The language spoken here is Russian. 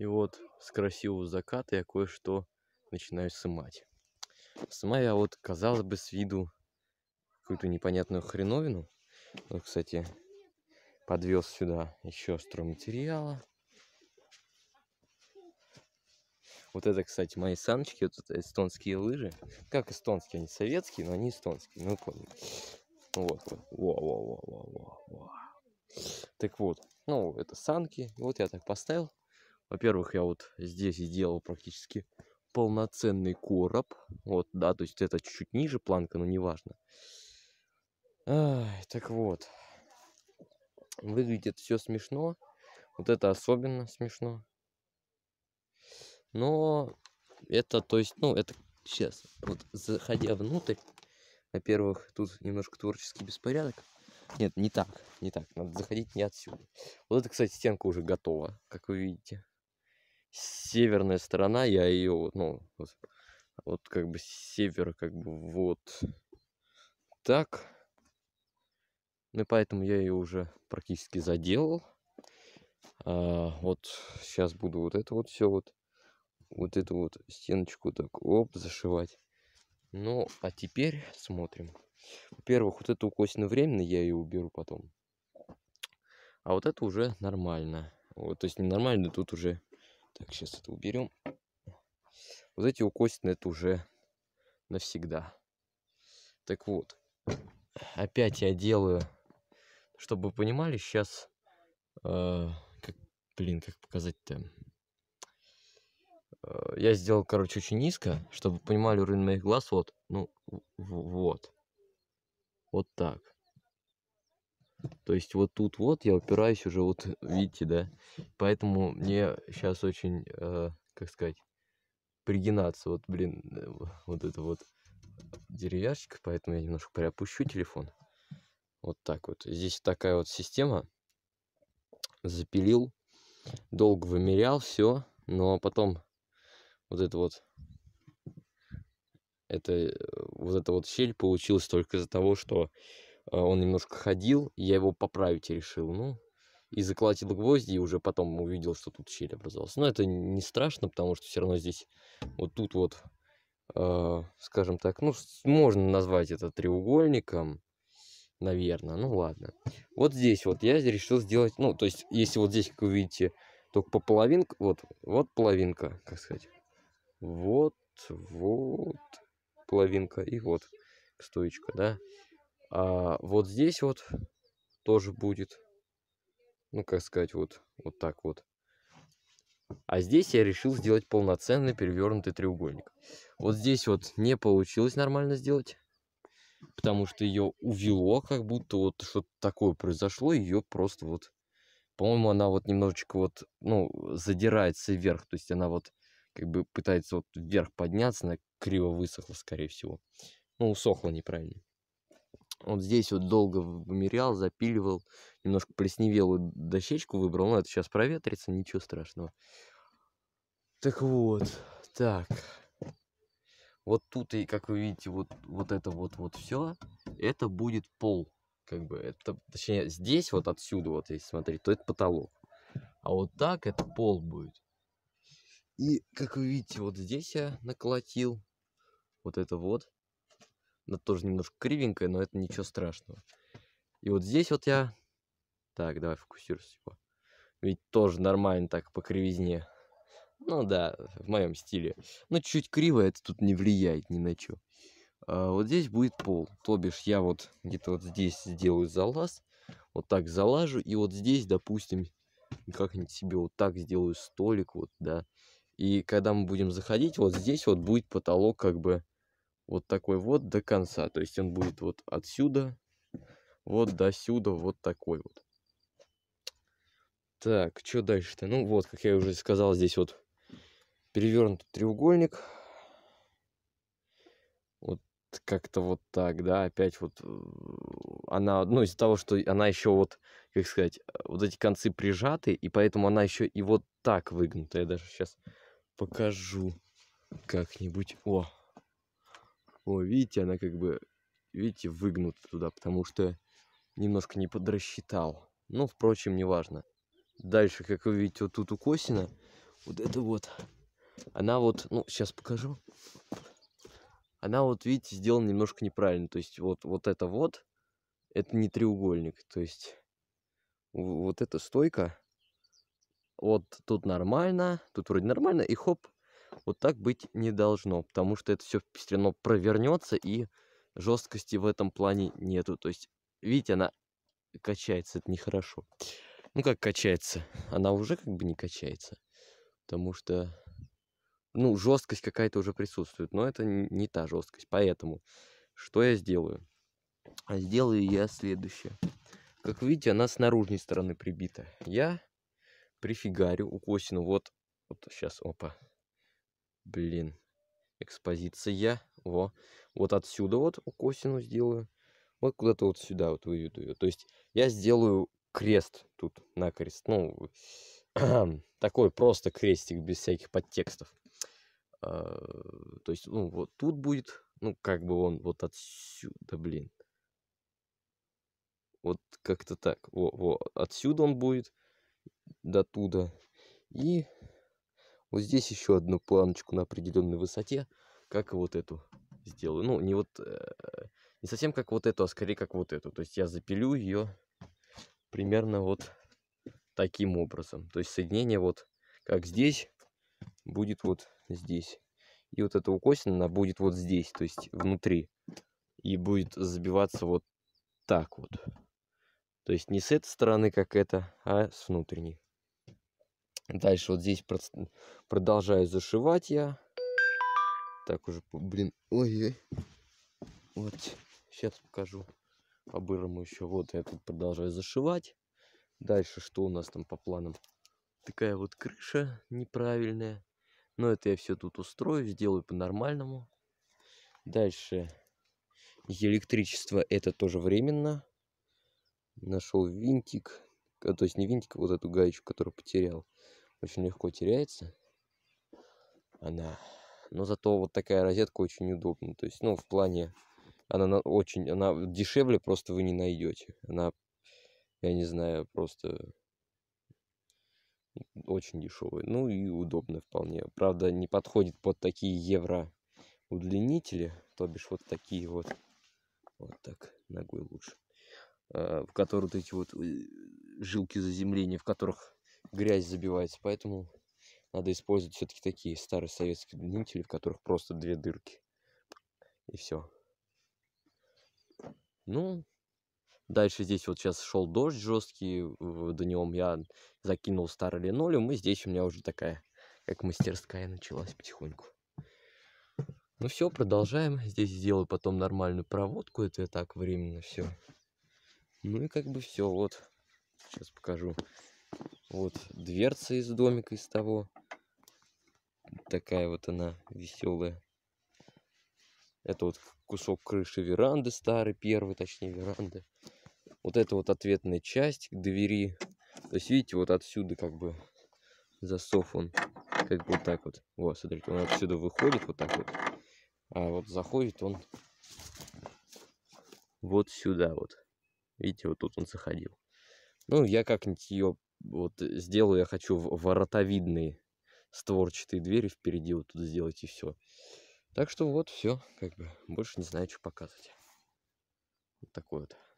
И вот с красивого заката я кое-что начинаю снимать. Сама я вот, казалось бы, с виду какую-то непонятную хреновину. Вот, кстати, подвез сюда еще стройматериала. Вот это, кстати, мои саночки, вот это эстонские лыжи. Как эстонские, они советские, но они эстонские, ну понял. Вот, вот, во, во, во, во, во, во. Так вот, ну, это санки, вот я так поставил. Во-первых, я вот здесь сделал практически полноценный короб. Вот, да, то есть это чуть-чуть ниже планка, но неважно. Ай, так вот. Выглядит все смешно. Вот это особенно смешно. Но это, то есть, ну, это сейчас, вот заходя внутрь, во-первых, тут немножко творческий беспорядок. Нет, не так, не так, надо заходить не отсюда. Вот это, кстати, стенка уже готова, как вы видите северная сторона, я ее, ну, вот, вот как бы север, как бы вот так. Ну и поэтому я ее уже практически заделал. А, вот сейчас буду вот это вот все вот, вот эту вот стеночку так, оп, зашивать. Ну, а теперь смотрим. Во-первых, вот эту косину временно я ее уберу потом. А вот это уже нормально. Вот, то есть не нормально тут уже так, сейчас это уберем. Вот эти укосины это уже навсегда. Так вот, опять я делаю, чтобы вы понимали, сейчас, э, как, блин, как показать-то? Э, я сделал, короче, очень низко, чтобы вы понимали уровень моих глаз, вот, ну, вот. Вот так. То есть вот тут вот я упираюсь уже, вот видите, да. Поэтому мне сейчас очень, э, как сказать, пригинаться. Вот, блин, э, вот это вот деревяшечка, поэтому я немножко приопущу телефон. Вот так вот. Здесь такая вот система. Запилил, долго вымерял, все. Но потом вот это вот это э, вот эта вот щель получилась только из-за того, что Э, он немножко ходил, я его поправить решил, ну, и заколотил гвозди, и уже потом увидел, что тут щель образовалась. Но это не страшно, потому что все равно здесь вот тут вот, э, скажем так, ну, можно назвать это треугольником, наверное, ну ладно. Вот здесь вот я решил сделать, ну, то есть, если вот здесь, как вы видите, только по половинке, вот, вот половинка, как сказать, вот, вот, половинка и вот стоечка, да. А вот здесь вот тоже будет. Ну, как сказать, вот, вот так вот. А здесь я решил сделать полноценный перевернутый треугольник. Вот здесь вот не получилось нормально сделать, потому что ее увело, как будто вот что-то такое произошло, ее просто вот, по-моему, она вот немножечко вот, ну, задирается вверх, то есть она вот как бы пытается вот вверх подняться, она криво высохла, скорее всего. Ну, усохла неправильно. Вот здесь вот долго вымерял, запиливал, немножко плесневелую дощечку выбрал. Ну, это сейчас проветрится, ничего страшного. Так вот, так. Вот тут, и как вы видите, вот, вот это вот, вот все, это будет пол. Как бы это, точнее, здесь вот отсюда, вот если смотреть, то это потолок. А вот так это пол будет. И, как вы видите, вот здесь я наколотил. Вот это вот. Она тоже немножко кривенькая, но это ничего страшного. И вот здесь вот я... Так, давай фокусируйся. Типа. Ведь тоже нормально так по кривизне. Ну да, в моем стиле. Но ну, чуть-чуть криво это тут не влияет ни на что. А вот здесь будет пол. То бишь я вот где-то вот здесь сделаю залаз. Вот так залажу. И вот здесь, допустим, как-нибудь себе вот так сделаю столик вот, да. И когда мы будем заходить, вот здесь вот будет потолок как бы вот такой вот до конца. То есть он будет вот отсюда, вот до сюда, вот такой вот. Так, что дальше-то? Ну вот, как я уже сказал, здесь вот перевернут треугольник. Вот как-то вот так, да, опять вот э, она, ну, из-за того, что она еще вот, как сказать, э, вот эти концы прижаты, и поэтому она еще и вот так выгнута. Я даже сейчас покажу как-нибудь. О, о, видите, она как бы, видите, выгнута туда, потому что немножко не подрасчитал. Но, ну, впрочем, неважно. Дальше, как вы видите, вот тут у Косина, вот это вот, она вот, ну, сейчас покажу. Она вот, видите, сделана немножко неправильно. То есть вот, вот это вот, это не треугольник. То есть вот эта стойка, вот тут нормально, тут вроде нормально, и хоп, вот так быть не должно, потому что это все все равно провернется, и жесткости в этом плане нету. То есть, видите, она качается, это нехорошо. Ну как качается? Она уже как бы не качается, потому что, ну, жесткость какая-то уже присутствует, но это не та жесткость. Поэтому что я сделаю? А сделаю я следующее. Как видите, она с наружной стороны прибита. Я прифигарю у косину. Вот, вот сейчас, опа, Блин. Экспозиция. Во. Вот отсюда вот укосину сделаю. Вот куда-то вот сюда вот выведу ее. То есть я сделаю крест тут на крест. Ну, такой просто крестик без всяких подтекстов. А, то есть, ну, вот тут будет, ну, как бы он вот отсюда, блин. Вот как-то так. Во, во, отсюда он будет до туда. И вот здесь еще одну планочку на определенной высоте, как вот эту сделаю. Ну, не вот, э, не совсем как вот эту, а скорее как вот эту. То есть я запилю ее примерно вот таким образом. То есть соединение вот как здесь, будет вот здесь. И вот эта укосина, она будет вот здесь, то есть внутри. И будет забиваться вот так вот. То есть не с этой стороны, как это, а с внутренней. Дальше вот здесь продолжаю зашивать я. Так уже, блин, ой-ой. Вот, сейчас покажу по-бырому еще. Вот я тут продолжаю зашивать. Дальше что у нас там по планам? Такая вот крыша неправильная. Но это я все тут устрою, сделаю по-нормальному. Дальше электричество это тоже временно. Нашел винтик, а, то есть не винтик, а вот эту гаечку, которую потерял очень легко теряется она. Но зато вот такая розетка очень удобна. То есть, ну, в плане, она очень, она дешевле просто вы не найдете. Она, я не знаю, просто очень дешевая. Ну и удобная вполне. Правда, не подходит под такие евро удлинители, то бишь вот такие вот, вот так, ногой лучше, а, в которых вот эти вот э, жилки заземления, в которых грязь забивается, поэтому надо использовать все-таки такие старые советские длинители, в которых просто две дырки. И все. Ну, дальше здесь вот сейчас шел дождь жесткий, до него я закинул старый линолеум, и здесь у меня уже такая, как мастерская началась потихоньку. Ну все, продолжаем. Здесь сделаю потом нормальную проводку, это так временно все. Ну и как бы все, вот. Сейчас покажу. Вот дверца из домика из того. Такая вот она веселая. Это вот кусок крыши веранды старый, первый, точнее, веранды. Вот это вот ответная часть к двери. То есть, видите, вот отсюда как бы засов он. Как бы вот так вот. Вот, смотрите, он отсюда выходит вот так вот. А вот заходит он вот сюда вот. Видите, вот тут он заходил. Ну, я как-нибудь ее вот э, сделаю я хочу воротовидные створчатые двери впереди вот тут сделать и все. Так что вот все, как бы больше не знаю, что показывать. Вот такой вот.